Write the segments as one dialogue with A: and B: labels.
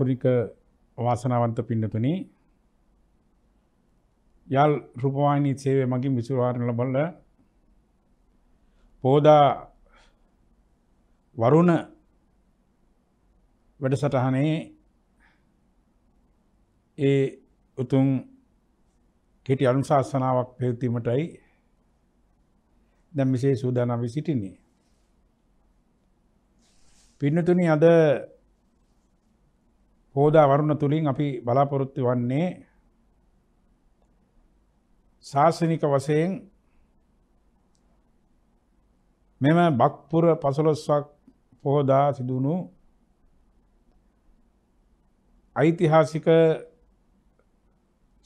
A: කාරුණික වාසනාවන්ත පින්නතුනි යල් රූපවාහිනී සේවය මගින් විසුරවාරණ ලබල පෝදා වරුණ වැඩසටහනේ ඒ උතුම් කෙටි අනුශාසනාවක් පැවැත්වීමටයි දැන් මෙසේ සූදානම් වී සිටින්නේ. පින්නතුනි අද හෝදා වරුණ තුළින් අපි බලාපොරොත්තු වන්නේ ශාසනික වසයෙන් මෙම බක්පුර පසළොස්වක් පොහොදා සිදුවුණු ඓතිහාසික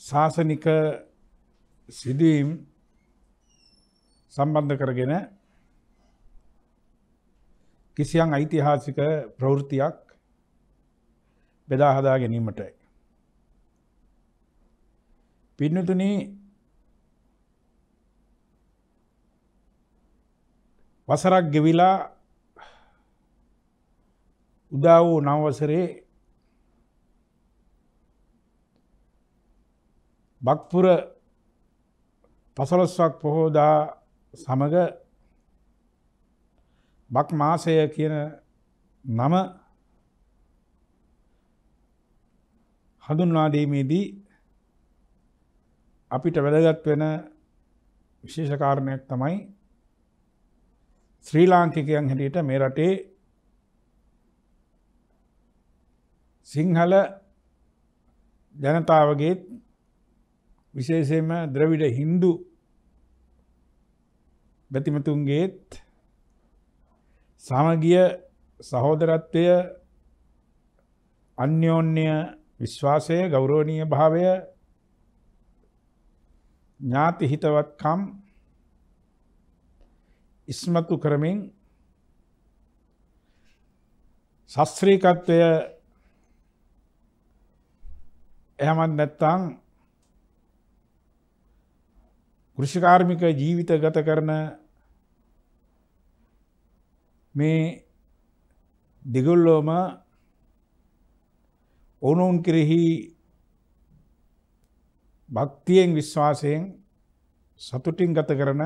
A: ශාසනික සිදුවීම් සම්බන්ධ කරගෙන කිසියම් ඓතිහාසික ප්‍රවෘතියක් බෙදා හදා ගැනීමටයි. පින්නතුනි වසරක් ගෙවිලා උදා වූ නවවසරේ බක්පුර පසළොස්වක් පොහෝදා සමග බක් මාසය කියන නම හඳුන්වා දීමේදී අපිට වැදගත් වෙන විශේෂ කාරණයක් තමයි ශ්‍රී ලාංකිකයන් හැටියට මේ රටේ සිංහල ජනතාවගේ විශේෂයෙන්ම ද්‍රවිඩ Hindu බැතිමතුන්ගේත් සමගිය සහෝදරත්වය අන්‍යෝන්‍ය විශ්වාසය ගෞරෝණීය භාවය ඥාති හිතවත්කම් ඉස්මතු කරමින් ශස්ත්‍රීකත්වය එහමත් නැත්තං කෘෂිකාර්මික ජීවිත ගත කරන මේ දිගුල්ලෝම ඕනෝන් කෙරෙහි භක්තියෙන් විශ්වාසයෙන් සතුටින් ගත කරන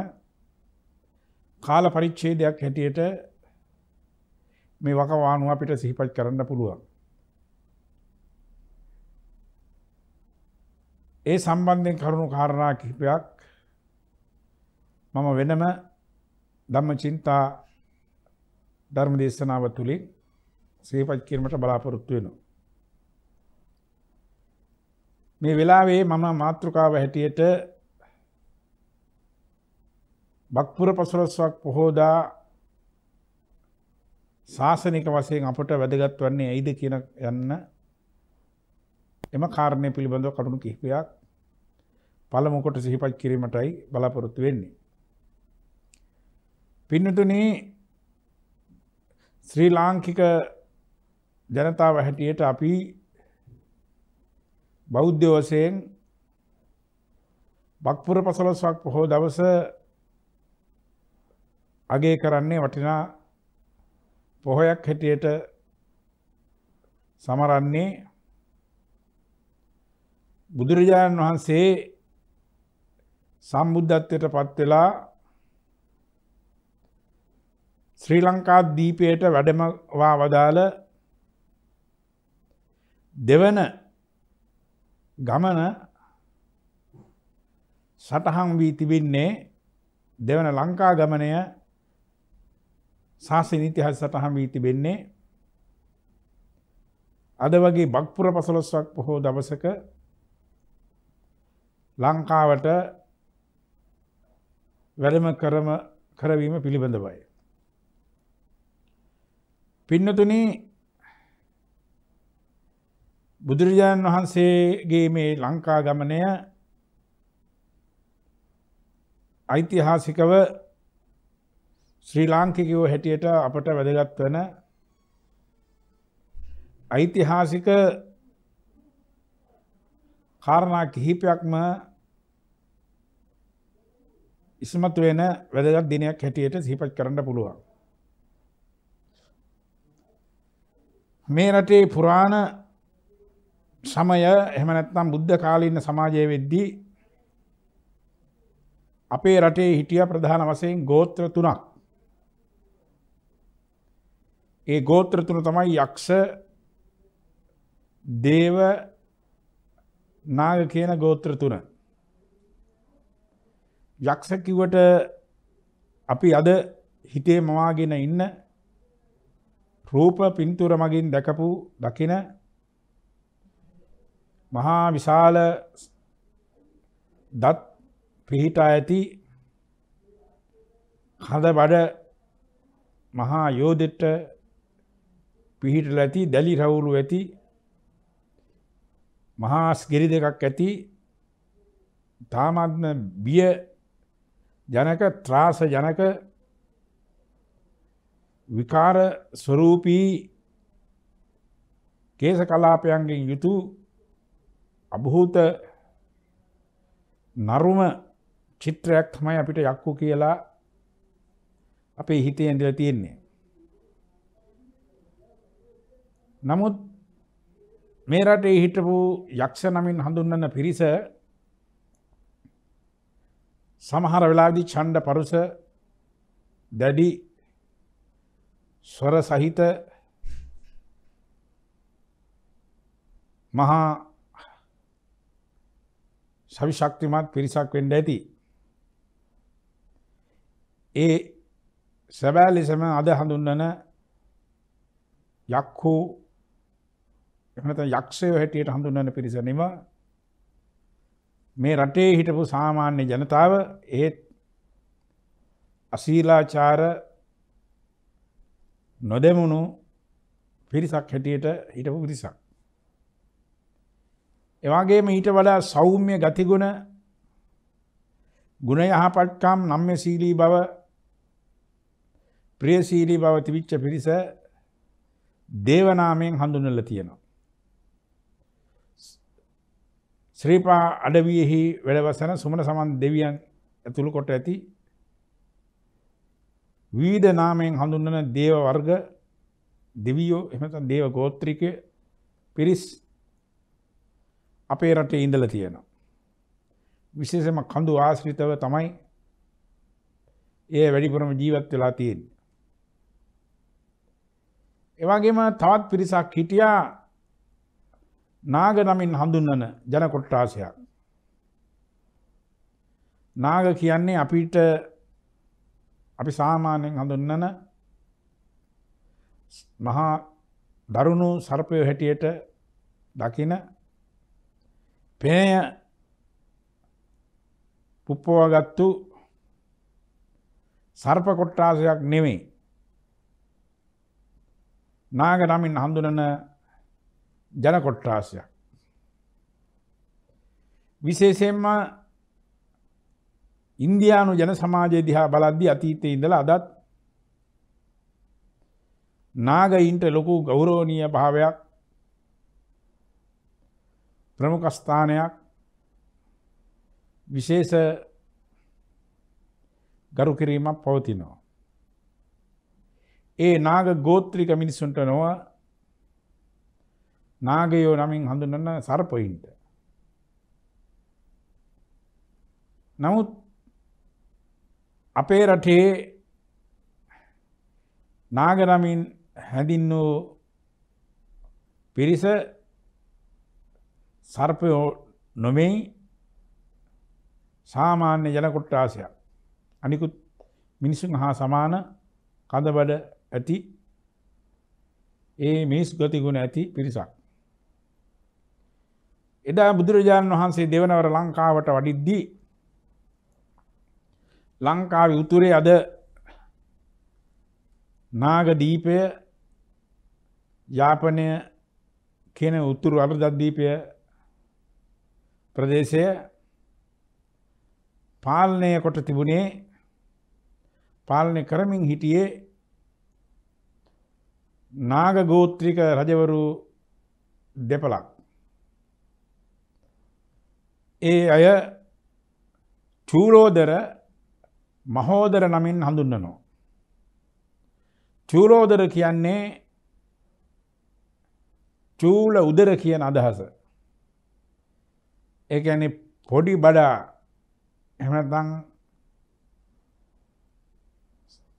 A: කාල පරිච්ඡේදයක් හැටියට මේ වකවානුව අපිට සිහිපත් කරන්න පුළුවන්. ඒ සම්බන්ධයෙන් කරුණු කාරණා කිහිපයක් මම වෙනම ධම්මචින්තා ධර්ම දේශනාව තුළින් සිහිපත් කිරීමට බලාපොරොත්තු වෙනවා. මේ වෙලාවේ මම මාතෘකාව හැටියට බක්පුර පසුරස්වක් පොහෝදා ශාසනික වසයෙන් අපට වැදගත් වන්නේ ඇයිද කියන යන්න එම කාරණය පිළිබඳව කටුණු කිහිපයක් පළමුකොට සිහිපත් කිරීමටයි බලාපොරොත්තු වෙන්නේ. පින්නතුනේ ශ්‍රී ලාංකික ජනතාව හැටියට අපි බෞද්ධ වශයෙන් බක්පුර පසළොස්වක් පොහෝ දවස අගේ කරන්නේ වටිනා පොහොයක් හැටියට සමරන්නේ බුදුරජාණන් වහන්සේ සම්බුද්ධත්වයට පත් වෙලා ශ්‍රී ලංකා දීපයට වැඩමවා වදාළ දෙවන ගමන සටහන් වී තිබින්නේ දෙවන ලංකා ගමනය ශාසන ඉතිහාස සටහන් වී තිබෙන්නේ අද වගේ බක්පුර පසළොස්වක් පොහෝ දවසක ලංකාවට වැඩම කරම කරවීම පිළිබඳවයි. පින්නතුනී බුදුරජාණන් වහන්සේගේ මේ ලංකා ගමනය ඓතිහාසිකව ශ්‍රී ලාංකිකයෝ හැටියට අපට වැදගත් වන ඓතිහාසික කාරණා කිහිපයක්ම ඉස්මතු වෙන වැදගත් දිනයක් හැටියට සිහිපත් කරන්න පුළුවන්. මේ රටේ පුරාණ සමය එහෙම නැත්නම් බුද්ධ කාලේ ඉන්න සමාජයේ වෙද්දී අපේ රටේ හිටිය ප්‍රධාන වශයෙන් ගෝත්‍ර තුනක්. ඒ ගෝත්‍ර තුන තමයි යක්ෂ දේව නාග කියන ගෝත්‍ර තුන. යක්ෂ කිව්වට අපි අද හිතේ මවාගෙන ඉන්න රූප පින්තූර මගින් දැකපු දකින මහා විශාල දත් පිහිටා ඇති හඳ බඩ මහා යෝධෙට පිහිටල ඇති දැලි රවුලු ඇති මහාස් ගෙරි දෙකක් ඇති තාමත්ම බිය ජනක ත්‍රාස ජනක විකාර ස්වරූපී කේස කලාපයන්ගෙන් යුතු අභූත නරුම චිත්‍රයක් තමයි අපිට යක්කු කියලා අපේ හිතේ ඇඳල තියෙන්නේ. නමුත් මේ රටේ හිටපු යක්ෂ නමින් හඳුන්වන්න පිරිස සමහර වෙලාදි චණ්ඩ පරුස දැඩි ස්වර සහිත මහා සවිශක්තිමත් පිරිසක් වෙන්ඩ ඇති. ඒ සැබෑ ලෙසම අද හඳුන්නන යක්හු එමත යක්ෂය හැටියට හඳුන්නන පිරිසනිව මේ රටේ හිටපු සාමාන්‍ය ජනතාව ඒත් අසීලාචාර නොදැමුණු පිරිසක් හැටියට හිටපු පිරිසක්. එවාගේ මීට වඩා සෞම්‍ය ගතිගුණ ගුණ යහපත්කම් නම්්‍ය සීලී බව ප්‍රියශීලී බව තිවිච්ච පිරිස දේවනාමයෙන් හඳුනල තියෙනවා. ශ්‍රීපා අඩවියෙහි වැඩවසන සුමන සමන් දෙවියන් ඇතුළු කොට ඇති වීධ නාමයෙන් හඳුන්නන දේව වර්ග දෙවියෝ එමත දේව ගෝත්‍රික පිරිස් අපේ රටේ ඉඳලා තියෙනවා. විශේෂම කඳු ආශ්‍රිතව තමයි ඒ වැඩිපුරම ජීවත් වෙලා තියෙන්නේ. එවාගේම තවත් පිරිසක් හිටියා නාග නමින් හඳුන්වන ජනකොට්ටාසයක්. නාග කියන්නේ අපිට අපි සාමාන්‍යයෙන් හඳුන්වන මහා දරුණු සර්පය හැටියට දකින පෙනය පුප්පවගත්තු සර්ප කොට්ටාසයක් නෙවෙයි. නාග නමින් හඳුනන ජනකොට්ටාසයක්. විශේෂයෙන්ම ඉන්දයානු ජන සමාජය දිහා බලද්දි අතීතය ඉඳල අදත් නාගයින්ට ලොකු ගෞරෝණීය භාවයක් ප්‍රමුඛස්ථානයක් විශේෂ ගරු කිරීමක් පවතිනවා. ඒ නාග ගෝත්‍රික මිනිස්සුන්ට නොව නාගයෝ නමින් හඳුනන සරපොයින්ට. නමුත් අපේ රටේ නාගරමින් හැඳින් වූ පිරිස සර්පයෝ නොමේ සාමාන්‍ය ජනකොට්ටාසයක් අනිකුත් මිනිසුන් හා සමාන කඳබඩ ඇති ඒ මිනිස් ගතිගුණ ඇති පිරිසක්. එදා බුදුරජාණන් වහන්සේ දෙවනවර ලංකාවට වඩිද්දී ලංකාව උතුරේ අද නාගදීපය යාපනය කියන උතුරු අරදද්දීපය ප්‍රදේශය පාලනය කොට තිබුණේ පාලනය කරමින් හිටියේ නාග ගෝත්‍රික රජවරු දෙපළක්. ඒ අය චූලෝදර මහෝදර නමින් හඳුන්වනෝ. චූලෝදර කියන්නේ චූල උදර කියන අදහස. ඒ කියන්නේ පොඩි බඩා එහෙම නැත්නම්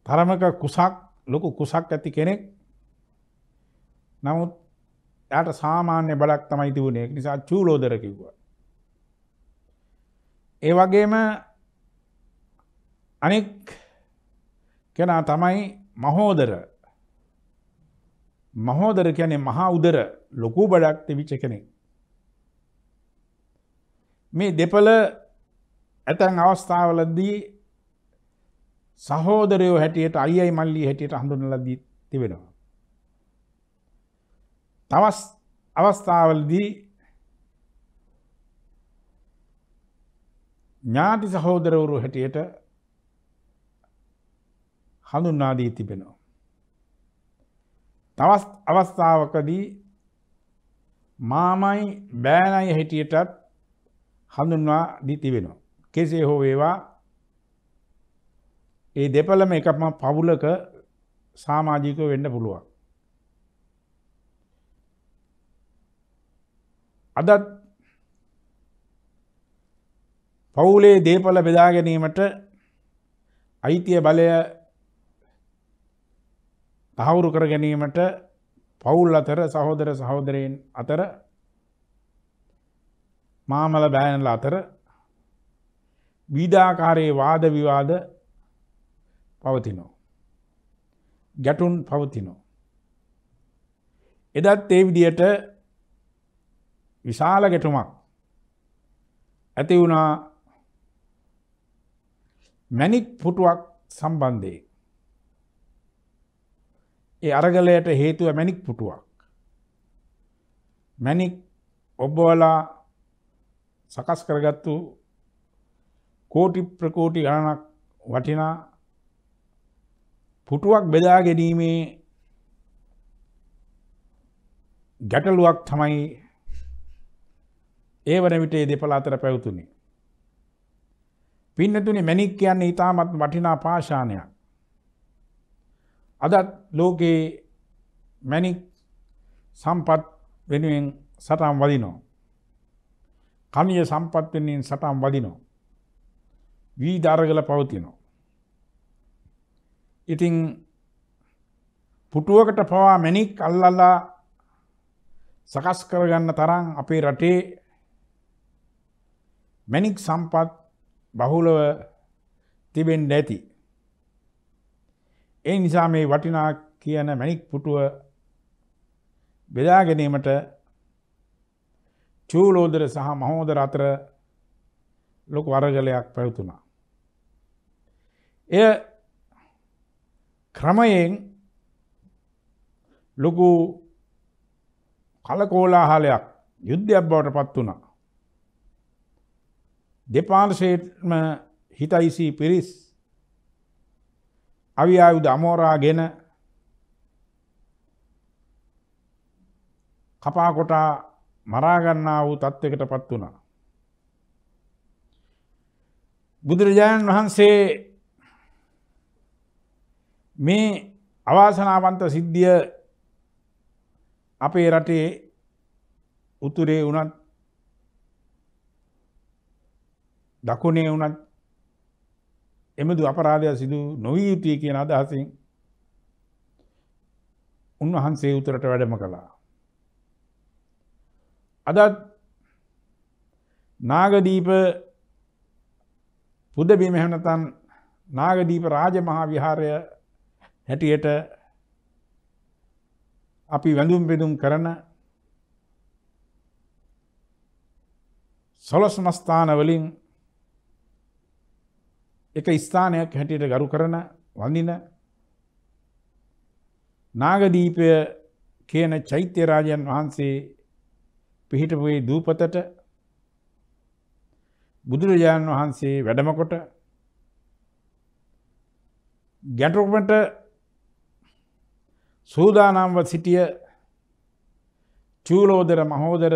A: තරමක කුසක් ලොකු කුසක් ඇති කෙනෙක් නමුත් එයාට සාමාන්‍ය බඩක් තමයි තිබුණේ ඒක නිසා චූලෝදර කිව්වා ඒ වගේම අනෙක් කෙනා තමයි මහෝදර මහෝදර කියන්නේ මහා උදර ලොකු බඩක් තිබිච්ච කෙනෙක් මේ දෙපළ ඇතැන් අවස්ථාවලදී සහෝදරයෝ හැටියට අයයි මල්ලි හැටියට හඳුනලදී තිබෙනවා. තවස් අවස්ථාවලදී ඥාති සහෝදරවරු හැටියට හඳුන්නාදී තිබෙනවා. තවස් අවස්ථාවකදී මාමයි බෑනයි හැටියටත් හඳුන්වා දී තිබෙනවා. කෙසේ හෝ වේවා ඒ දෙපළම එකම පවුලක සාමාජිකව වෙන්න පුළුවන්. අදත් පවුලේ දේපල බෙදා ගැනීමට අයිතිය බලය තහවුරු කර ගැනීමට පවුල් අතර සහෝදර සහෝදරයෙන් අතර මාමල බෑනල අතර විධාකාරයේ වාද විවාද පවතිනෝ. ගැටුන් පවතිනෝ. එදත් ඒ විදියට විශාල ගැටුමක් ඇති වුණා මැනික් පුටුවක් සම්බන්ධයේ. ඒ අරගලයට හේතුව මැනික් පුටුවක්. මැනික් ඔබ්බෝලා සකස් කරගත්තු කෝටි ප්‍රකෝටි ගණනක් වටිනා පුටුවක් බෙදා ගැනීමේ ගැටලුවක් තමයි ඒ වන විටේ දෙපළ අතර පැවතුනි. පින්නතුනි මැණික් කියන්නේ ඊටමත් වටිනා පාෂාණයක්. අදත් ලෝකේ මැණික් සම්පත් වෙනුවෙන් සටන් වදිනවා. කණිය සම්පත් වෙන්නෙන් සටන් වදිනවා. වී දරගල පවතිනවා. ඉතින් පුටුවකට පවා මැණික් අල්ලලා සකස් කරගන්න තරම් අපේ රටේ මැණික් සම්පත් බහුලව තිබෙන්න ඇති. ඒ නිසා මේ වටිනා කියන මැණික් පුටුව බෙදා ගැනීමට චූලෝදර සහ මහෝදර අතර ලොකු වරගලයක් පැවතුනා. එය ක්‍රමයෙන් ලොකු කලකෝලාහලයක් යුද්ධයක් බවට පත් වුණා. දෙපාර්ශයටම හිතයිසී පිරිස් අවියායුද අමෝරා ගෙන කපාකොටා මරාගන්නා වූ තත්ත්වකට පත් වුණා. බුදුරජාණන් වහන්සේ මේ අවාසනාවන්ත සිද්ධිය අපේ රටේ උතුරේ වුණත් දකුණේ වුණත් එමදු අපරාධයක් සිදු නොවී යුතුය කියන අදහසින් උන්වහන්සේ උතුරට වැඩම කළා. අදත් නාගදීප පුදබිම හැනතන් නාගදීප රාජමහා විහාරය හැටියට අපි වැඳුම් බෙදුම් කරන සොලස්මස්ථාන වලින් එක ස්ථානයක් හැටියට ගරු කරන වඳින නාගදීපය කියන චෛත්‍ය රාජයන් වහන්සේ පිහිටපුේ දූපතට බුදුරජාණන් වහන්සේ වැඩමකොට ගැටුමට සූදානම්ව සිටිය චූලෝදර මහෝදර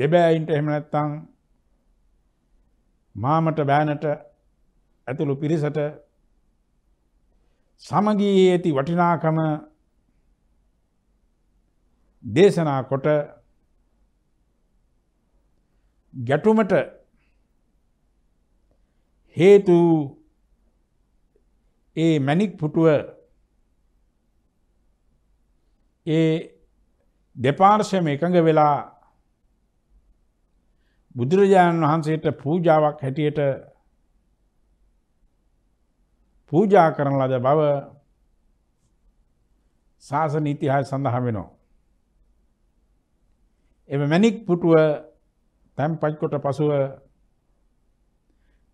A: දෙබෑයින්ට එහෙම නැත්තං මාමට බෑනට ඇතුළු පිරිසට සමගී ඇති වටිනාකම දේශනා කොට ගැටුමට හේතු ඒ මැණික් පුටුව ඒ දෙපාර්ශයම එකඟ වෙලා බුදුරජාණන් වහන්සේට පූජාවක් හැටියට පූජා කරන ලද බව ශාසන ඉතිහාස සඳහන් වෙනවා. එම මැණික් පුටුව තැන්පච්කොට පසුව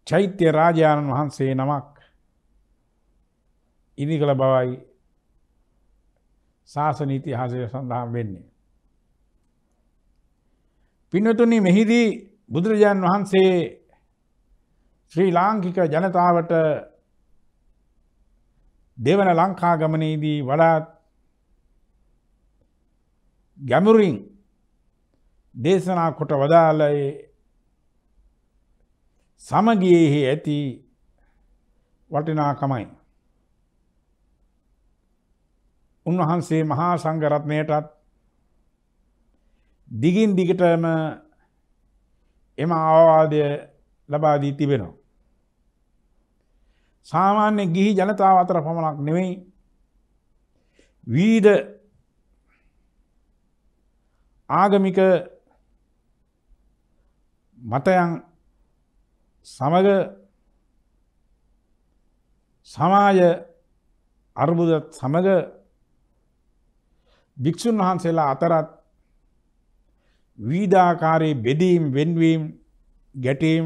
A: චෛත්‍ය රාජාණන් වහන්සේ නමක් ඉදි කළ බවයි ශාසනීති හාසය සඳහා වෙන්නේ. පින්නතුනි මෙහිදී බුදුරජාණන් වහන්සේ ශ්‍රී ලාංකික ජනතාවට දෙවන ලංකා ගමනේදී වඩාත් ගැමුරින් දේශනා කොට වදාළයේ සමගියෙහි ඇති වටිනාකමයි. උන්වහන්සේ මහා සංගරත්නයටත් දිගින් දිගටම එම අවවාදය ලබාදී තිබෙනවා. සාමාන්‍ය ගිහි ජනතාව අතර පමණක් නෙවෙයි වීද ආගමික මතයන් සමග සමාජ අර්බුදත් සමඟ භික්‍ෂූන් වහන්සේලා අතරත් වීධාකාරයේ බෙදීම් වෙන්වීම් ගැටීම්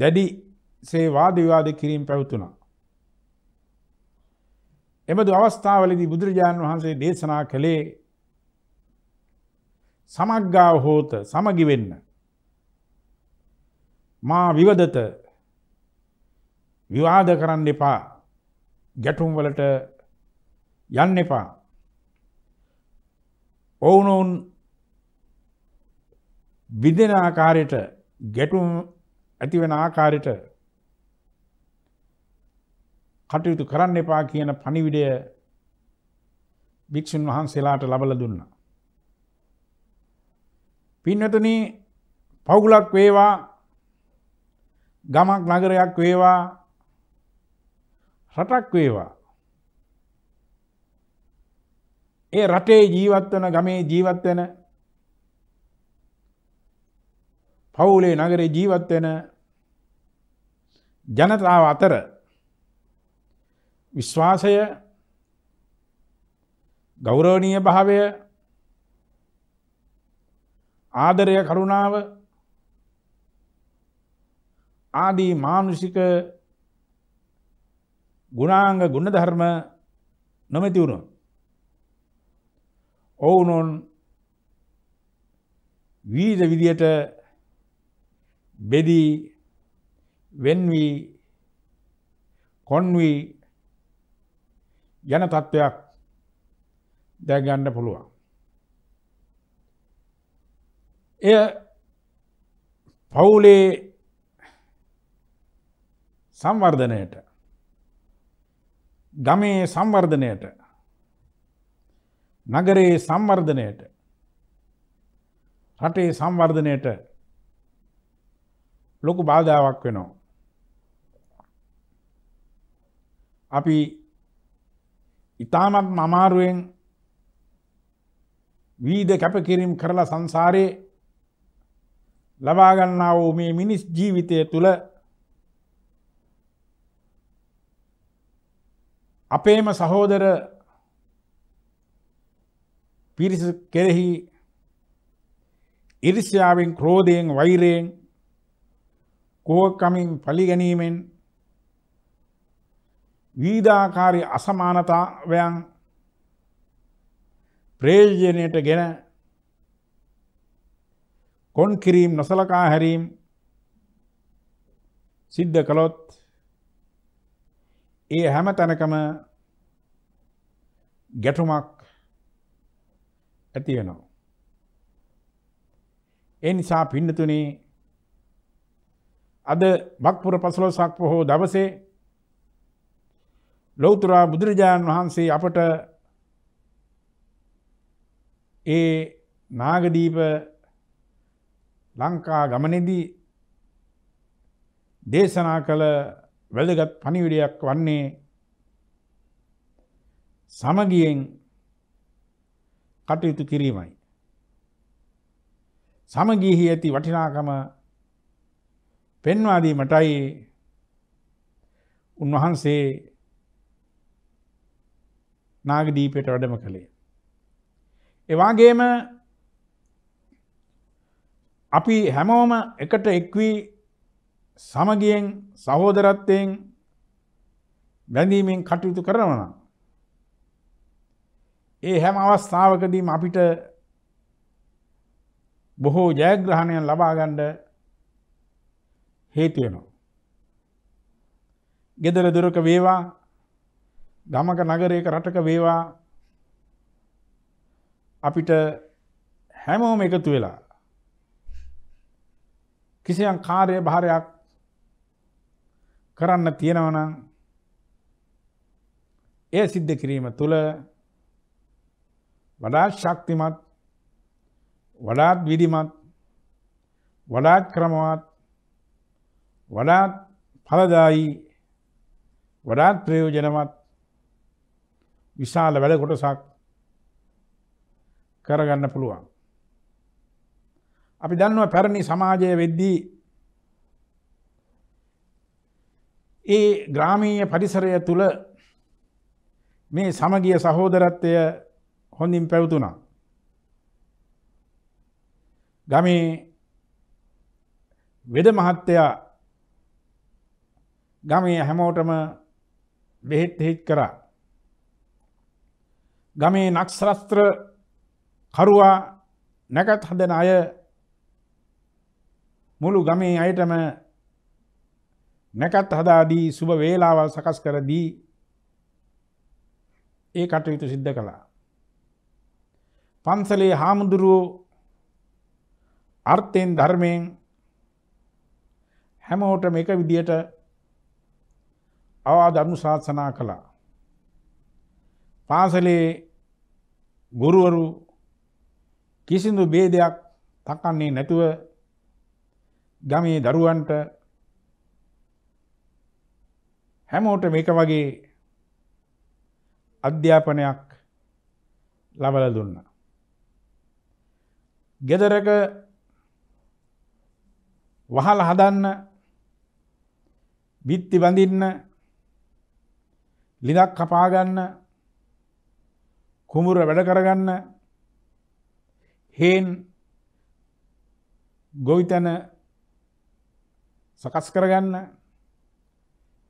A: දැඩි සේවාද විවාද කිරීම් පැවතුනා. එබඳු අවස්ථාවලදී බුදුරජාණන් වහන්සේ දේශනා කළේ සමග්ගාව හෝත සමගි වෙන්න. මා විවදත විවාද කරන්න එපා ගැටුම්වලට යන්න එපා. ඔවුනොවුන් විදෙන ආකාරයට ගැටුම් ඇතිවෙන ආකාරයට කටයුතු කරන්න එපා කියන පණිවිඩය භික්‍ෂූන් වහන්සේලාට ලබල දුන්නා. පින්නතුනි පවුලක් වේවා ගමක් නගරයක් වේවා රටක් වේවා ඒ රටේ ජීවත් වන ගමේ ජීවත් වෙන පවුලේ නගරේ ජීවත් වෙන ජනතාව අතර විශ්වාසය ගෞරවනීය භාවය ආදරය කරුණාව ආදී මානුෂික ගුණාංග ගුණධර්ම නොමැතිවුණු. ඔවුනොන් වීද විදියට බෙදී වෙන්වී කොන්වී යන තත්ත්වයක් දැගන්න පුළුවන්. එය පවුලේ සංවර්ධනයට ගමේ සංවර්ධනයට නගරයේ සංවර්ධනයට රටේ සංවර්ධනයට ලොකු බාධාවක් වෙනවා. අපි ඉතාමත් අමාරුවෙන් වීද කැපකිරීම් කරලා සංසාරයේ ලබාගන්නා වූ මේ මිනිස් ජීවිතය තුළ අපේම සහෝදර පිරිස කෙරෙහි ඉරිසියාවෙන් ක්‍රෝධයෙන් වෛරයෙන් කෝකමින් පලිගැනීමෙන් වීදාකාරි අසමානතාවයන් ප්‍රේජනයට ගෙන කොන් කිරීම් නොසලකා හැරීම් සිද්ධ කළොත් ඒ හැම තැනකම ගැටුමක් ඇති වෙනවා. ඒ නිසා පින්නතුනේ අද භක්පුර පසළොස්වක පොහෝ දවසේ ලෞතර බුදුරජාණන් වහන්සේ අපට ඒ නාගදීප ලංකා ගමනෙදී දේශනා කළ වැදගත් පණිවිඩයක් වන්නේ සමගියෙන් කටයුතු කිරීමයි. සමගිහි ඇති වටිනාකම පෙන්වාදීමටයි උන්වහන්සේ නාගදීපයට වැඩම කළේ. එවාගේම අපි හැමෝම එකට එක්වී සමගියෙන් සහෝදරත්වයෙන් බැඳීමෙන් කටයුතු කරනවන. ඒ හැම අවස්ථාවකදීම අපිට බොහෝ ජයග්‍රහණයන් ලබාගණ්ඩ හේතියනවා. ගෙදර දුරක වේවා ගමක නගරයක රටක වේවා අපිට හැමෝම එකතු වෙලා කිසියම් කාර්ය භාරයක් කරන්න තියෙනවනම් ඒ සිද්ධ කිරීම තුළ වඩාත් ශක්තිමත් වඩාත් විධිමත් වඩාත් ක්‍රමවත් වඩාත් පලදායි වඩාත් ප්‍රයෝජනමත් විශාල වැඩ කොටසක් කරගන්න පුළුවන්. අපි දන්නව පැරණි සමාජය වෙද්දී ඒ ග්‍රාමීය පරිසරය තුළ මේ සමගිය සහෝදරත්වය හොඳින් පැවතුනා. ගමේ වෙද මහත්තයා ගමේ හැමෝටම බෙහෙත් හෙත් කරා. ගමේ නක්ෂරස්ත්‍ර කරුවා නැකත් හදන අය මුළු ගමේ අයටම නැකත් හදාදී සුභ වේලාවල් සකස් කරදී ඒ කටයුතු සිද්ධ කළා. පන්සලේ හාමුදුරුවෝ අර්ථයෙන් ධර්මයෙන් හැමෝටම එක විදියට අවා ධර්ම ශාසනා කළා. පාසලේ ගුරුවරු කිසිදු බේදයක් තකන්නේ නැතුව ගමේ දරුවන්ට හැමෝට මේක වගේ අධ්‍යාපනයක් ලබල දුන්න. ගෙදරක වහල හදන්න බිත්ති බඳින්න ලිදක් කපාගන්න කුමුර වැඩ කරගන්න හේන් ගොවිතැන සකස් කරගන්න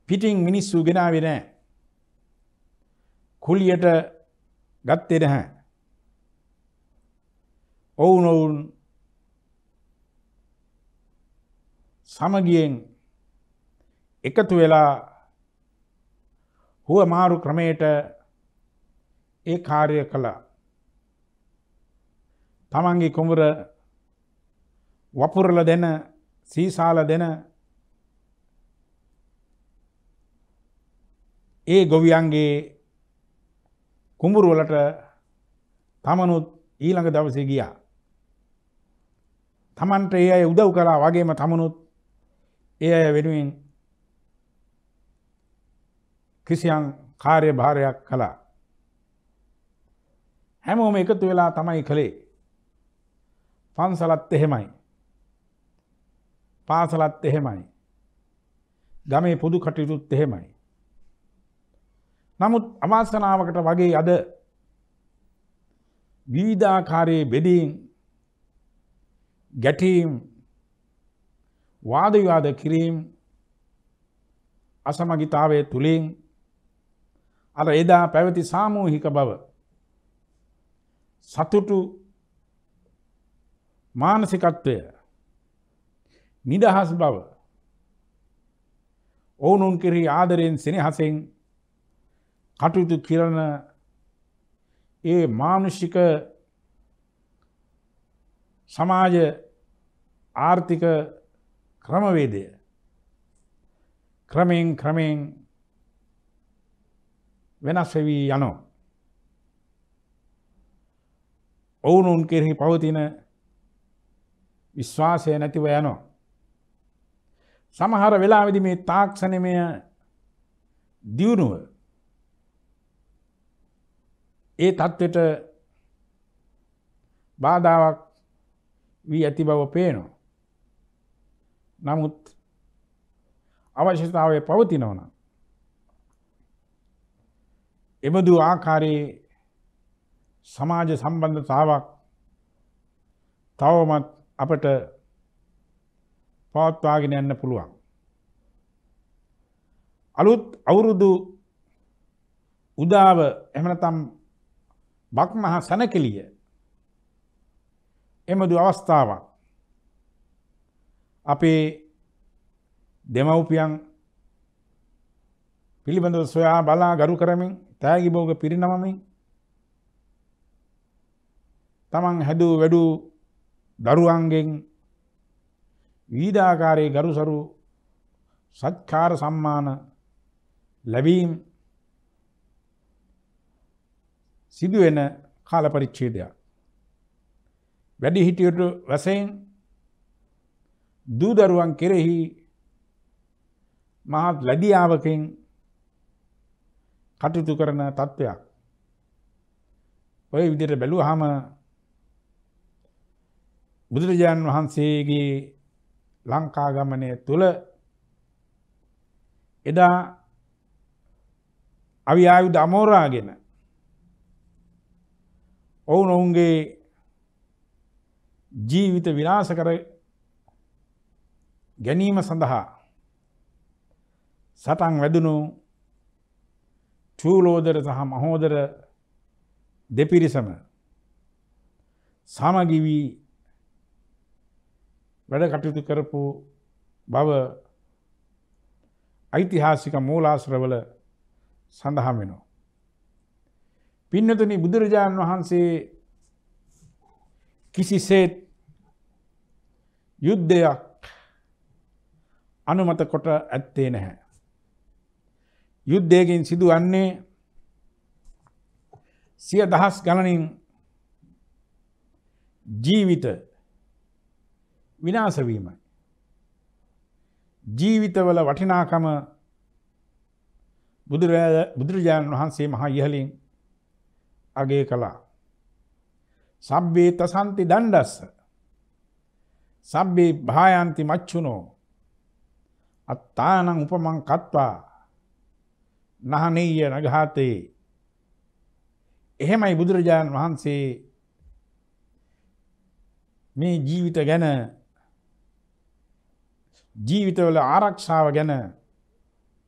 A: පිටිං මිනිස්සු ගෙනාවේ නෑ කුලියට ගත්තේ නැහැ ඔවුන් ඔවුන් සමගියෙන් එකතු වෙලා හුව මාරු ක්‍රමයට ඒ කාර්ය කළා තමන්ගේ කුඹර වපුරල දෙන සීසාල දෙන ඒ ගොවියන්ගේ කුඹුරුවලට තමනුත් ඊළඟ දවසේ ගියා. තමන්ට ඒ අය උදව් කලා වගේම තමනුත් ඒ අය වෙනුවෙන් කිසියන් කාර්ය භාරයක් කලා. හැමෝම එකතු වෙලා තමයි කළේ. පන්සලත් එහෙමයි. පාසලත් එහෙමයි. ගමේ පුදු කටයුතුත් එහෙමයි. නමුත් අවාසනාවකට වගේ අද විවිධාකාරයේ බෙදීම් ගැටීම් වාදවිවාද කිරීම් අසමගිතාවය තුළින් අර එදා පැවති සාමූහික බව සතුටු මානසිකත්වය නිදහස් බව ඔවුනුන් කිරි ආදරයෙන් සෙනහසෙන් කටයුතු කරන ඒ මානුෂික සමාජ ආර්ථික ක්‍රමවේදය ක්‍රමයෙන් ක්‍රමයෙන් වෙනස් වෙවී යනෝ. ඔවුනුන් කෙරෙහි පවතින විශ්වාසය නැතිව යනෝ. සමහර වෙලාවෙදි මේ තාක්ෂණමය දියුණුව ඒ තත්ත්වයට බාධාවක් වී ඇති බව පේනවා. නමුත් අවශ්‍යතාවය පවතිනවන. එබඳු ආකාරයේ සමාජ සම්බන්ධතාවක් තවමත් අපට පවත්වාගෙන යන්න පුළුවන්. අලුත් අවුරුදු උදාව එමනතම් බක් මහා සැනකෙලිය එමදු අවස්ථාවක් අපේ දෙමව්පියන් පිළිබඳව සොයා බලා ගරු කරමින් තෑගි බෝග පිරිනමමින් තමන් හැදූ වැඩූ දරුවන්ගෙන් විධාකාරයේ ගරුසරු සත්කාර සම්මාන ලැබීම් සිදුවෙන කාල පරිච්ඡේදයක්. වැඩි හිටියට වශයෙන් දූ දරුවන් කෙරෙහි මහත් ලැදියාවකින් කටයුතු කරන තත්ත්වයක්. ඔය විදිහට බැලුවාම බුදුරජාන් වහන්සේගේ ලංකා ගමනය තුළ එදා අවි ආයුධ අමෝරාගෙන ඔවුන් ඔවුන්ගේ ජීවිත විනාශ කර ගැනීම සඳහා සටන් වැදුණු චූලෝදර සහ මහෝදර දෙපිරිසම සමගිවී වැඩ කටයුතු කරපු බව ඓතිහාසික මූලාශ්‍රවල සඳහන් වෙනවා. පින්නතුනි බුදුරජාණන් වහන්සේ කිසිසේත් යුද්ධයක් අනුමත කොට ඇත්තේ නැහැ. යුද්ධයකින් සිදුවන්නේ සිය දහස් ගණනින් ජීවිත විනාසවීමයි. ජීවිතවල වටිනාකම බුදුරජාණන් වහන්සේ මහා ඉහලින් අගේ කළා. සබ්බේත සන්ති දණ්ඩස්ස. සබ්බේ භායන්ති මච්චුනෝ. අත්තානං උපමං කත්වා නහනීය නඝාතේ. එහෙමයි බුදුරජාණන් වහන්සේ මේ ජීවිත ගැන ජීවිතවල ආරක්ෂාව ගැන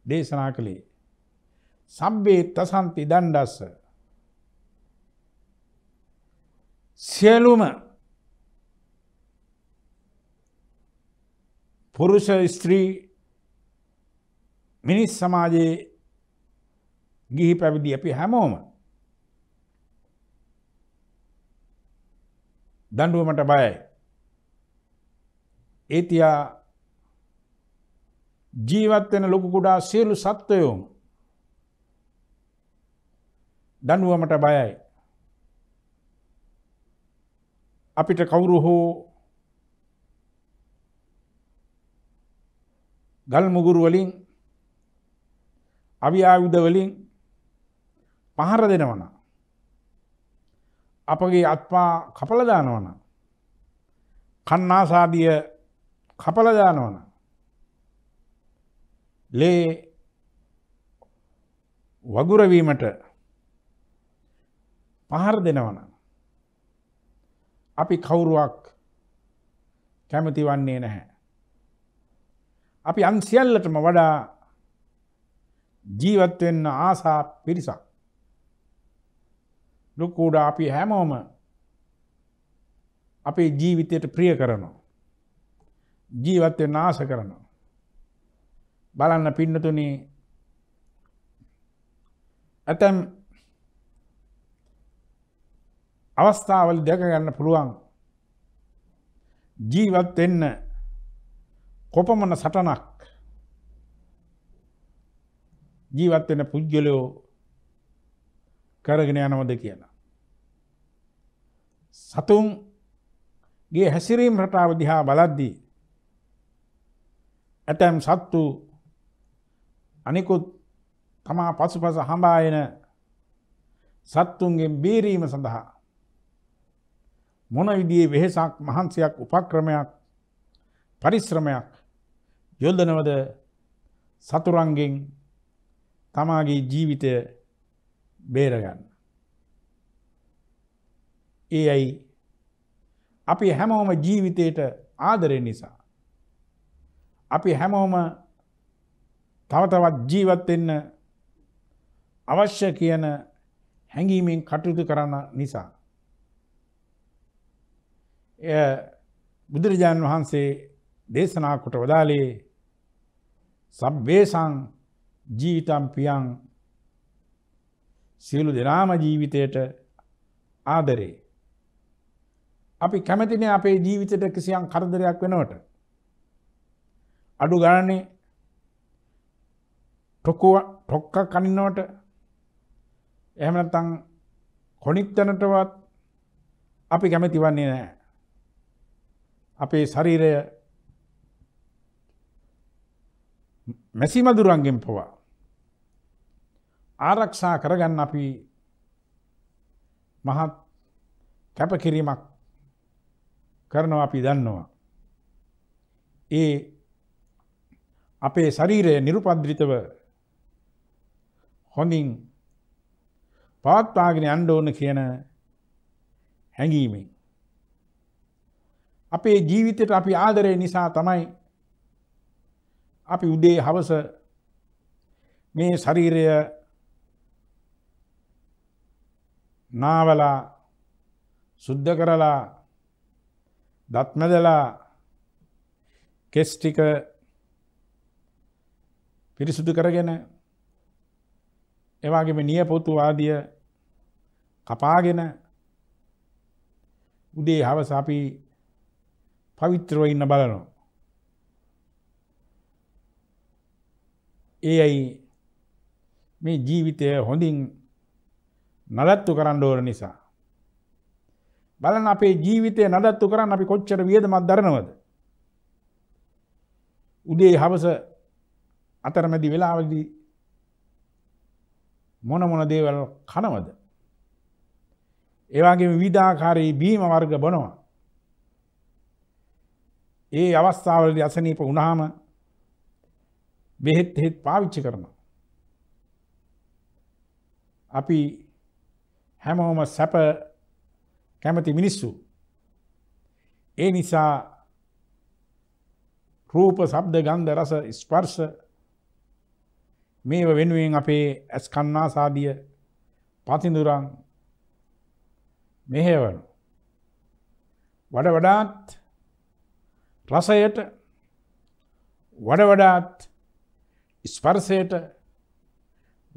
A: දේශනා කළේ. සම්බේ තසන්ති දණ්ඩස්ස සියලුම පුරුෂ ස්ත්‍රී මිනිස් සමාජයේ ගිහි පැවිදි අපි හැමෝම දඩුවමට බයයි. ඒතියා ජීවත්වෙන ලොකු කුඩා සියලු සත්වයෝම් දඩුවමට බයයි. අපිට කවුරු හෝ ගල් මුගුරු වලින් අවි ආයුධ වලින් පහර දෙනවන අපගේ අත්පා කපලදානවන කන්නාසාදිය කපලදානවන ලේ වගුරවීමට පහර දෙනවන අපි කවුරුවක් කැමති වන්නේ නැහැ. අපි අන් සියල්ලටම වඩා ජීවත් වෙන්න ආසා පිරිසක්. ලොකුඩ අපි හැමෝම අපේ ජීවිතයට ප්‍රිය කරනවා. ජීවත් වෙන්න ආස කරනවා. බලන්න පින්නතුනේ ඇතැම් අවස්ථාවල දැක ගන්න පුළුවන් ජීවත් වෙන්න කොපමණ සටනක් ජීවත් වෙන පුද්ගලයෝ කරගෙන යනවද කියලා. සතුන්ගේ හැසිරීම් රටාව දිහා බලද්දී ඇතැම් සත්තු අනිකුත් තමා පසුපස හඹායන සත්තුන්ගෙන් බේරීම සඳහා මොන විදියේ වෙහෙසක් මහන්සියක් උපක්‍රමයක් පරිශ්‍රමයක් යොල්දනවද සතුරන්ගෙන් තමාගේ ජීවිතය බේරගන්න. ඒ අයි අපි හැමෝම ජීවිතයට ආදරය නිසා. අපි හැමෝම තවතවත් ජීවත්වෙන්න අවශ්‍ය කියන හැඟීමෙන් කටයුතු කරන්න නිසා. බුදුරජාණන් වහන්සේ දේශනා කොට වදාලේ සබ්බේසං ජීවිතම් පියං සියලු දෙනාම ජීවිතයට ආදරේ. අපි කැමතින අපේ ජීවිතයට කිසියම් කරදරයක් වෙනවට. අඩු ගණනේ ටොකුව ටොක්ක කනින්නවට එහෙම නැත්නම් කොණිත්තනටවත් අපි කැමති වන්නේ නැහැ. අපේ ශරීරය මැසි මදුරන්ගෙන් පවා ආරක්ෂා කරගන්න අපි මහත් කැපකිරීමක් කරනවා අපි දන්නවා. ඒ අපේ ශරීරය නිරුපද්‍රිතව හොඳින් පවත්වාගෙන අන්ඩෝන කියන හැඟීමෙන්. අපේ ජීවිතයට අපි ආදරය නිසා තමයි අපි උදේ හවස මේ ශරීරය නාවලා සුද්ධ කරලා දත්මදලා කෙස්ටික පිරිසුදු කරගෙන එවාගේම නියපොතු ආදිය කපාගෙන උදේ හවස අපි පවිත්‍රව ඉන්න බලනවා. ඒ අයි මේ ජීවිතය හොඳින් නලත්තු කරන්න ඕන නිසා. බලන අපේ ජීවිතය නදත්තු කරන්න අපි කොච්චර වියදමක් දරනවද. උදේ හවස අතරමැදි වෙලාවදී මොන මොන දේවල් කනවද. ඒවාගේ විධාකාරී බීම වර්ග බොනවා. ඒ අවස්ථාවලදී අසනීප වුණාම බෙහෙත් හෙත් පාවිච්චි කරනවා. අපි හැමෝම සැප කැමති මිනිස්සු. ඒ නිසා රූප සබ්ද ගන්ධ රස ස්පර්ශ මේව වෙනුවෙන් අපේ ඇස් කන්නා සාදිය පතිඳුරන් මෙහෙවන. වඩ වඩාත් රසයට වඩවඩාත් ස්පර්සයට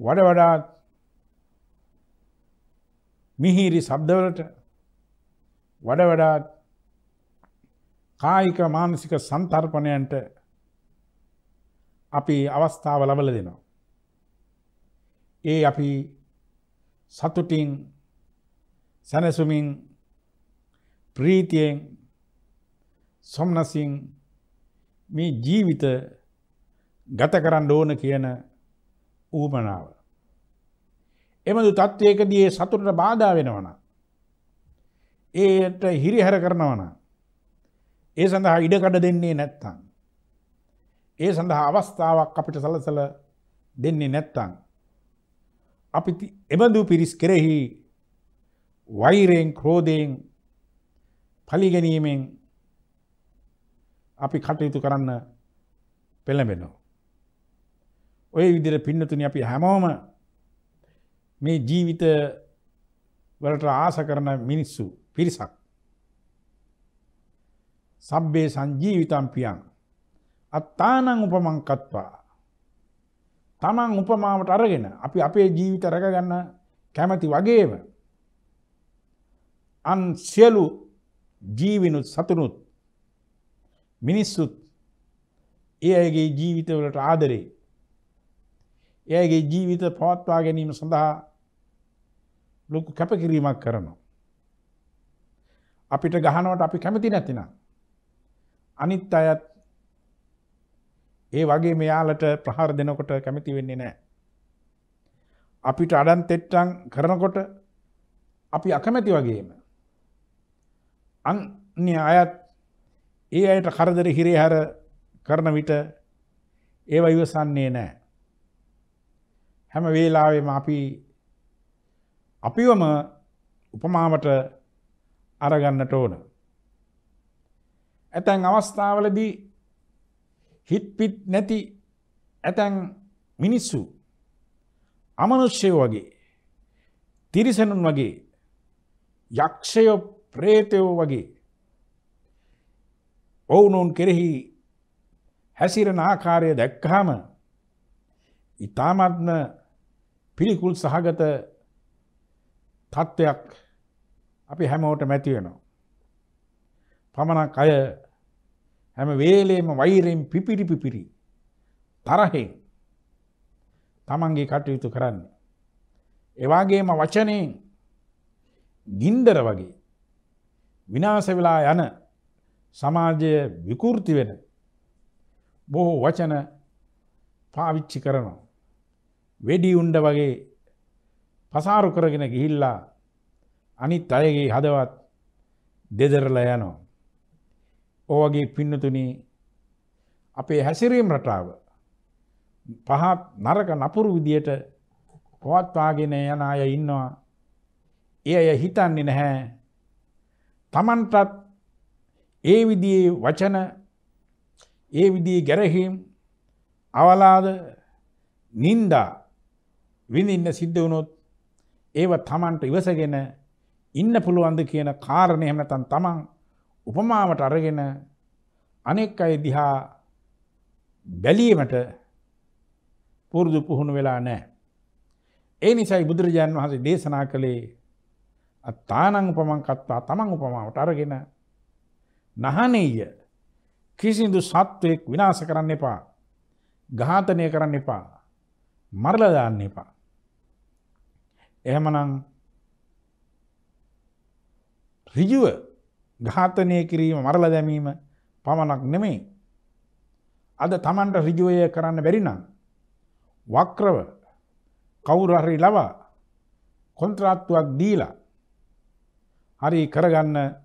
A: වඩවඩාත් මිහිරි සබ්දවලට වඩවඩාත් කායික මානසික සන්තර්පණයන්ට අපි අවස්ථාව ලබල දෙනවා. ඒ අපි සතුටින් සැනසුමින් ප්‍රීතියෙන් සොම්නසින් මේ ජීවිත ගත කරන්න ඕන කියන ඌමනාව. එමදු තත්ත්වයකදී ඒ සතුටට බාධා වෙනවන. ඒට හිරිහැර කරනවන. ඒ සඳහා ඉඩකඩ දෙන්නේ නැත්තන්. ඒ සඳහා අවස්ථාවක් අපිට සලසල දෙන්නේ නැත්තන්. අපි එබඳු පිරිස් කෙරෙහි වෛරයෙන් ක්‍රෝධයෙන් පලිගැනීමෙන් අපි කටයුතු කරන්න පෙළඹෙනවා. ඔය විදිර පින්නතුන අපි හැමෝම මේ ජීවිත වලට ආස කරන මිනිස්සු පිරිසක්. සබ්බේ සංජීවිතම්පියන් අත්තානං උපමංකත්වා. තමන් උපමාවට අරගෙන අපි අපේ ජීවිත රැකගන්න කැමති වගේම අන් සියලු ජීවිනුත් සතුනුත් මිනිස්සුත් ඒ අයගේ ජීවිතවලට ආදරේ. එයගේ ජීවිත පවත්වා ගැනීම සඳහා ලොකු කැපකිරීමක් කරනවා. අපිට ගහනවට අපි කැමති නැතින. අනිත් අයත් ඒ වගේ මෙයාලට ප්‍රහාර දෙනකොට කැමති වෙන්නේ නෑ. අපිට අඩන් තෙට්ටන් කරනකොට අපි අකමැති වගේම. අන්‍ය අයත් ඒ අයට කරදර හිරේහර කරන විට ඒව ඉවසන්නේ නෑ. හැම වේලාවේම අපි අපිවම උපමාවට අරගන්නට ඕන. ඇතැන් අවස්ථාවලදී හිත්පිත් නැති ඇතැන් මිනිස්සු අමනුෂ්‍යය වගේ තිරිසනුන් වගේ යක්ෂයෝ ප්‍රේතයෝ වගේ ඔවුනොන් කෙරෙහි හැසිරෙන ආකාරය දැක්කහම ඊ타මත්ම පිළිකුල් සහගත තත්වයක් අපි හැමෝටම ඇති වෙනවා. පමණක් අය හැම වේලේම වෛරයෙන් පිපිරි පිපිරි තරහෙන් තමන්ගේ කටයුතු කරන්නේ. එවාගේම වචනයෙන් ගින්දර වගේ විනාශ වෙලා යන සමාජය විකෘති වෙන බොහෝ වචන පාවිච්චි කරනවා. වෙඩි උන්ඩ වගේ පසාරු කරගෙන ගිහිල්ලා අනිත් අයගේ හදවත් දෙදරල යනවා. ඕවගේ පින්නතුනි අපේ හැසිරීම් රටාව පහත් නරක නපුරු විදියට පොවත්වාගෙන යන අය ඉන්නවා. ඒ අය හිතන්නේ නැහැ තමන්ටත් ඒ විදියේ වචන ඒ විදිී ගැරහීම් අවලාද නින්දා විඳඉන්න සිද්ධ වුණොත් ඒව තමන්ට ඉවසගෙන ඉන්න පුළුවන්ද කියන කාරණය හැමතන් තමන් උපමාවට අරගෙන අනෙක් අය දිහා බැලීමට පුරුදු පුහුණු වෙලා නෑ. ඒ නිසයි බුදුරජාණන් වහසේ දේශනා කළේ අත්තානං උපමන් කත්තා තමන් උපමාවට අරගෙන නහනෙය කිසිදු සත්වයෙක් විනාශ කරන්න එපා. ඝාතනය කරන්න එපා. මරලදාන්න එපා. එහමනං රිජුව ඝාතනය කිරීම මරල දැමීම පමණක් නෙමේ. අද තමන්ට රිජුවය කරන්න බැරිනම්. වක්‍රව කවුරහරි ලවා කොන්ත්‍රාත්තුවක් දීලා හරි කරගන්න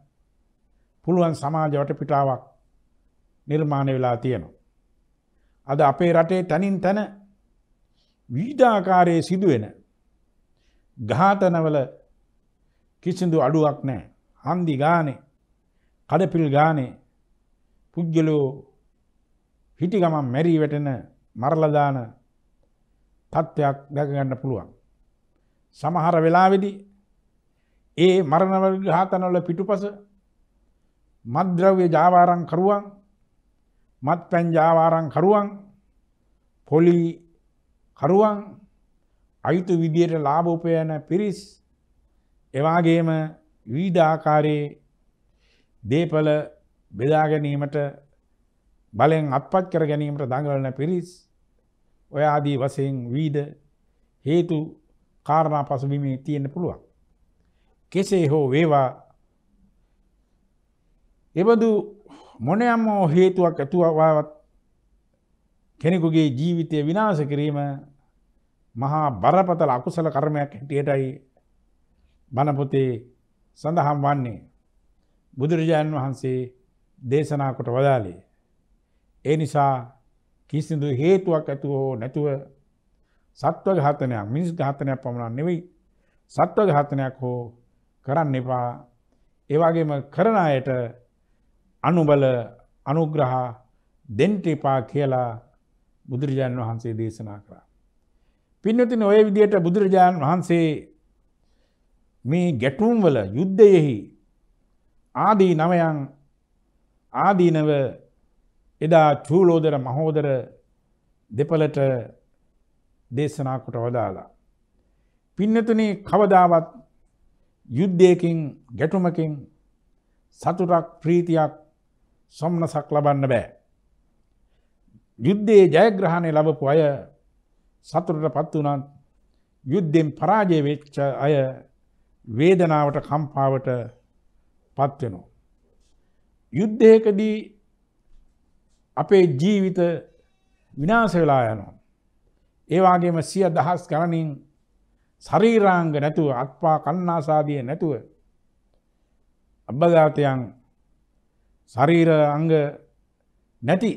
A: පුළුවන් සමාජ වටපිටාවක් නිර්මාණය වෙලා තියෙනවා. අද අපේ රටේ තනින් තැන විධාකාරයේ සිදුවෙන ඝාතනවල කිසිදු අඩුවක් නෑ හන්දි ගානේ කඩපිල් ගානේ පුද්ගලෝ හිටි ගමන් මැරී වැටෙන මරලදාන තත්ත්වයක් දැකගන්න පුළුවන්. සමහර වෙලාවෙදි ඒ මරණවල් ඝාතනවල පිටුපස මත්ද්‍රව්‍ය ජාවාරං කරුවන් මත්පැන් ජාවාරං කරුවන් පොලි කරුවන් අයුතු විදියට ලාභෝපයන පිරිස් එවාගේම විධාකාරයේ දේපල බෙදාගැනීමට බලෙන් අත්පත් කර ගැනීමට දඟලන පිරිස් ඔයාදී වසයෙන් වීද හේතු කාරණා පසුබිමේ තියෙන පුළුවන්. කෙසේ හෝ වේවා එබඳු මොනයම් හෝ හේතුවක් ඇතුවවාවත් කෙනෙකුගේ ජීවිතය විනාශ කිරීම මහා බරපතල අකුසල කර්මයක් හැටියටයි බණපොතේ සඳහම් වන්නේ බුදුරජාණන් වහන්සේ දේශනා කොට වදාලේ. ඒ නිසා කිසිදු හේතුවක් ඇතුව හෝ නැතුව සත්ව ඝාතනයක් මිනිස් ඝාතනයක් පමණක් නෙවෙයි සත්ව ඝාතනයක් හෝ කරන්න එපා. ඒ වගේම කරන අයට අනුබල අනුග්‍රහ දෙන්ටපා කියලා බුදුරජාණන් වහන්සේ දේශනා කරා. පින්නතින ඔය විදියට බුදුරජාණන් වහන්සේ මේ ගැටුම්වල යුද්ධයෙහි ආදී නවයන් ආදීනව එදා චූලෝදර මහෝදර දෙපලට දේශනාකොට වදාලා. පින්නතුන කවදාවත් යුද්ධයකින් ගැටුමකින් සතුටක් ප්‍රීතියක් සොම්නසක් ලබන්න බෑ. යුද්ධයේ ජයග්‍රහණය ලබපු අය සතුරට පත් වනත් යුද්ධෙන් පරාජය වෙච්ච අය වේදනාවට කම්පාවට පත්වෙනවා. යුද්ධයකදී අපේ ජීවිත විනාස වෙලා යනවා. ඒවාගේම සිය දහස් ගණනින් ශරීරාංග නැතුව අත්පා කන්නාසාදිය නැතුව අබභගාතයන් ශරීර අංග නැති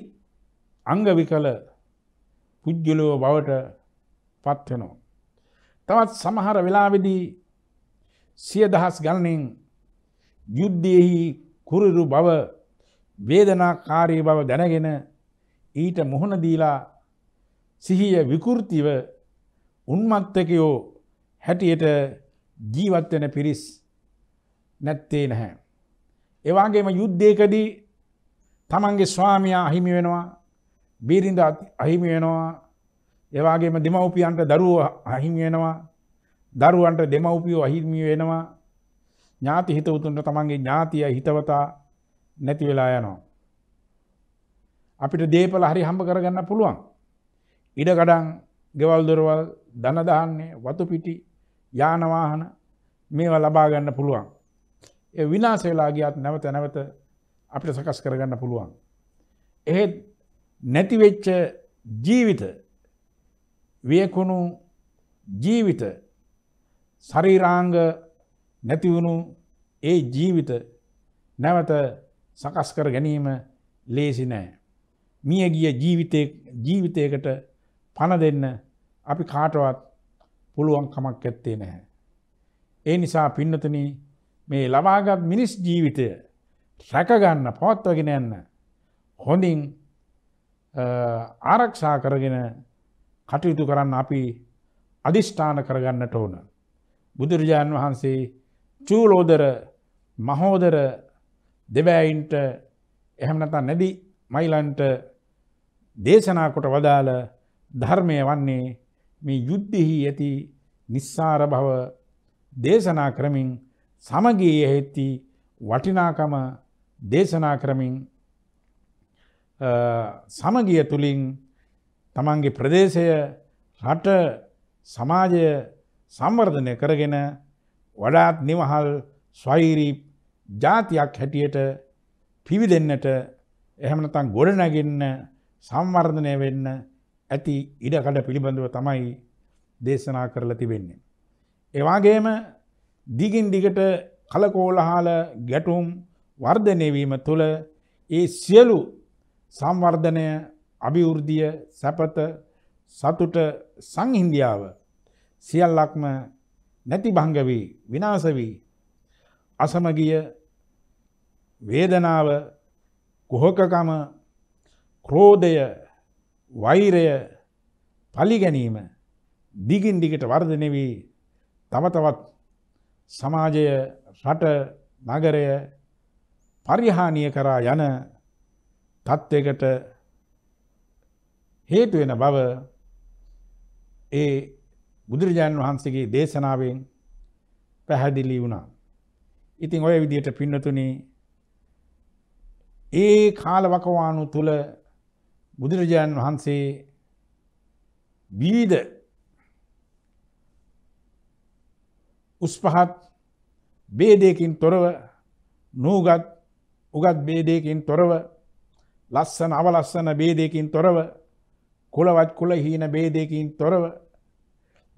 A: අංග විකල පුද්ගලයෝ බවට පත්වෙනවා. තවත් සමහර වෙලාවෙදී සිය දහස් ගණනෙන් යුද්ධයෙහි කුරුරු බව වේදනාකාරී බව දැනගෙන ඊට මුහුණ දීලා සිහිය විකෘතිව උන්මත්තකයෝ හැටියට ජීවත්වෙන පිරිස් නැත්තේ නැහැ. එවාගේම යුද්ධයකදී තමන්ගේ ස්වාමයා අහිමි වෙනවා බීරිඳ අහිමි වෙනවා එවාගේම දෙමවපියන්ට දරුව අහිමි වෙනවා දරුවන්ට දෙමවපියෝ අහිමි වෙනවා ඥාති හිත උතුන්ට තමන්ගේ ඥාතිය හිතවතා නැති වෙලා යනවා. අපිට දේපල හරි හම්බ කරගන්න පුළුවන්. ඉඩකඩන් ගෙවල් දොරවල් දනදාන්නේ වතුපිටි යානවාහන මේවා ලබාගන්න පුළුවන්. ඒ විනාසවෙලාගේත් නැවත නැවත අපිට සකස් කරගන්න පුළුවන්. එහෙත් නැතිවෙච්ච ජීවිත වියකුණු ජීවිත සරීරාංග නැතිවුණු ඒ ජීවිත නැවත සකස් කර ගැනීම ලේසි නෑ. මිය ගිය ජීවිතයකට පණ දෙන්න අපි කාටවත් පුළුවන් කමක් ඇත්තේ නැහැ. ඒ නිසා පින්නතනී මේ ලබාගත් මිනිස් ජීවිතය රැකගන්න පවත්වගෙන යන්න හොඳින් ආරක්ෂා කරගෙන කටයුතු කරන්න අපි අධිෂ්ඨාන කරගන්නට ඕන. බුදුරජාණන් වහන්සේ චූලෝදර මහෝදර දෙබෑයින්ට එහමනතා නැදි මයිලන්ට දේශනාකොට වදාළ ධර්මය වන්නේ මේ යුද්ධෙහි ඇති නිස්සාර භව දේශනා කරමින් සමගී එහෙත්ති වටිනාකම දේශනා කරමින් සමගිය තුළින් තමන්ගේ ප්‍රදේශය රට සමාජය සම්වර්ධනය කරගෙන වඩාත් නිවහල් ස්වෛරී ජාතියක් හැටියට පිවිදන්නට එහෙමනතන් ගොඩනැගන්න සම්වර්ධනය වෙන්න ඇති ඉඩකඩ පිළිබඳව තමයි දේශනා කරලා තිබෙන්නේ. එවාගේම දිගින් දිගට කලකෝලහාල ගැටුම් වර්ධනයවීම තුළ ඒ සියලු සම්වර්ධනය අභිවෘද්ධිය සැපත සතුට සංහින්දියාව සියල්ලක්ම නැති භංගවී විනාසවී අසමගිය වේදනාව කුහොකකම ක්‍රෝධය වෛරය පලිගැනීම දිගින් දිගට වර්ධනවී තම තවත් සමාජය රට නගරය පරිහානිය කරා යන තත්ත්වයකට හේතුවෙන බව ඒ බුදුරජාණන් වහන්සේගේ දේශනාවෙන් පැහැදිලි වුණා. ඉතින් ඔය විදියට පින්නතුනි ඒ කාලවකවානු තුළ බුදුරජාණන් වහන්සේ බීද උස් පහත් බේදයකින් තොරව නූගත් උගත් බේදයකින් තොරව ලස්සන අවලස්සන බේදයකින් තොරව කුලවත් කුලහීන බේදයකින් තොරව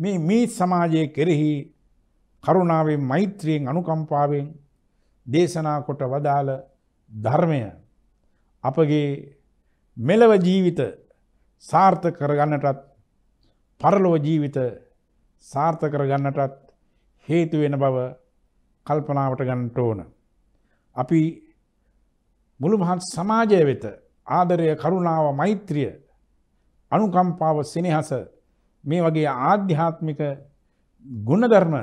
A: මේ මීත් සමාජය කෙරෙහි කරුණාවෙන් මෛත්‍රියෙන් අනුකම්පාවෙන් දේශනා කොට වදාළ ධර්මය අපගේ මෙලව ජීවිත සාර්ථ කරගන්නටත් පරලොව ජීවිත සාර්ථ කරගන්නටත් හේතු වෙන බව කල්පනාවට ගන්නට ඕන. අපි මුළු මහත් සමාජය වෙත ආදරය කරුණාව මෛත්‍රිය අනුකම්පාව සෙනෙහස මේ වගේ ආධ්‍යාත්මික ගුණධර්ම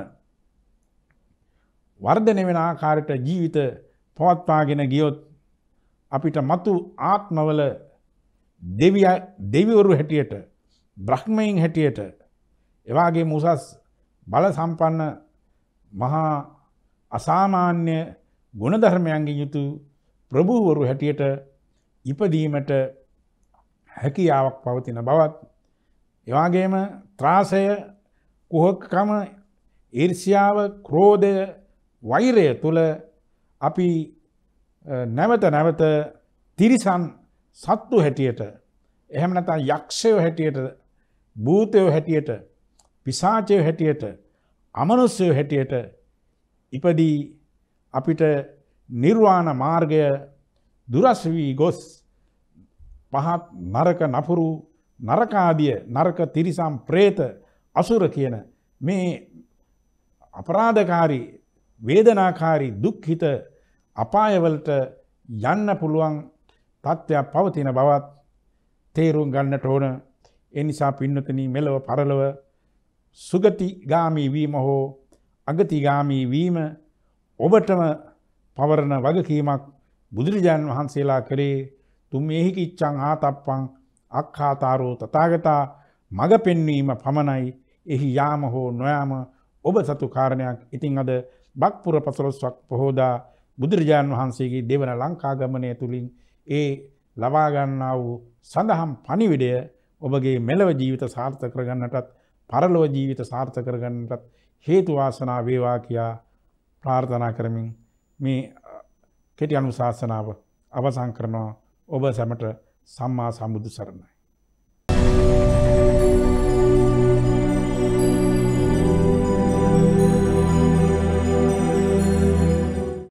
A: වර්ධනය වෙන ආකාරයට ජීවිත පවත්වාගෙන ගියොත් අපිට මතු ආත්මවල දෙවිවරු හැටියට බ්‍රහ්මයින් හැටියට එවාගේ මුසස් බල සම්පන්න මහා අසාමාන්‍ය ගුණධර්මයන්ගෙන් යුතු ප්‍රභූවරු හැටියට ඉපදීමට හැකියාවක් පවතින බවත් එවාගේම ත්‍රාසය කුහකකම ඊර්ෂ්‍යාව ක්‍රෝධය වෛරය තුළ අපි නැවත නැවත තිරිසන් සත්තු හැටියට එහෙම නැතා යක්ෂයෝ හැටියට භූතයෝ හැටියට පිසාචයෝ හැටියට අමනුස්්‍යයෝ හැටියට ඉපදී අපිට නිර්වාණ මාර්ගය දුරස් වී ගොස් පහත් නරක නපුරු නරකාදිය නරක තිරිසම් ප්‍රේත අසුර කියන මේ අපරාධකාරී වේදනාකාරී දුක්හිත අපායවලට යන්න පුළුවන් තත්ත්වයක් පවතින බවත් තේරුම් ගන්නට ඕන එනිසා පින්නතනී මෙලව පරලව සුගතිගාමී වීම හෝ අගතිගාමී වීම ඔබටම පවරණ වගකීමක් බුදුරජාණන් වහන්සේලා කළේ තුම් එහි කිච්චං ආතප්පං අක්ඛාතාරෝ තථාගතා මඟ පෙන්වීම පමණයි එහි යාම හෝ නොයාම ඔබ සතු කාරණයක් ඉතිං අද බක්පුර පසළොස්වක් පොහෝදා බුදුරජාණන් වහන්සේගේ දෙවන ලංකා ගමනය තුළින් ඒ ලබාගන්නා වූ සඳහම් පණිවිඩය ඔබගේ මෙලව ජීවිත සාර්ථ කරගන්නටත් පරලෝ ජීවිත සාර්ථ කරගන්නටත් හේතුවාසනා වේවා කියා ප්‍රාර්ථනා කරමින් මේ කෙටි අනුශාසනාව අවසං කරනවා ඔබ සැමට සම්මා සම්බුදු සරණයි.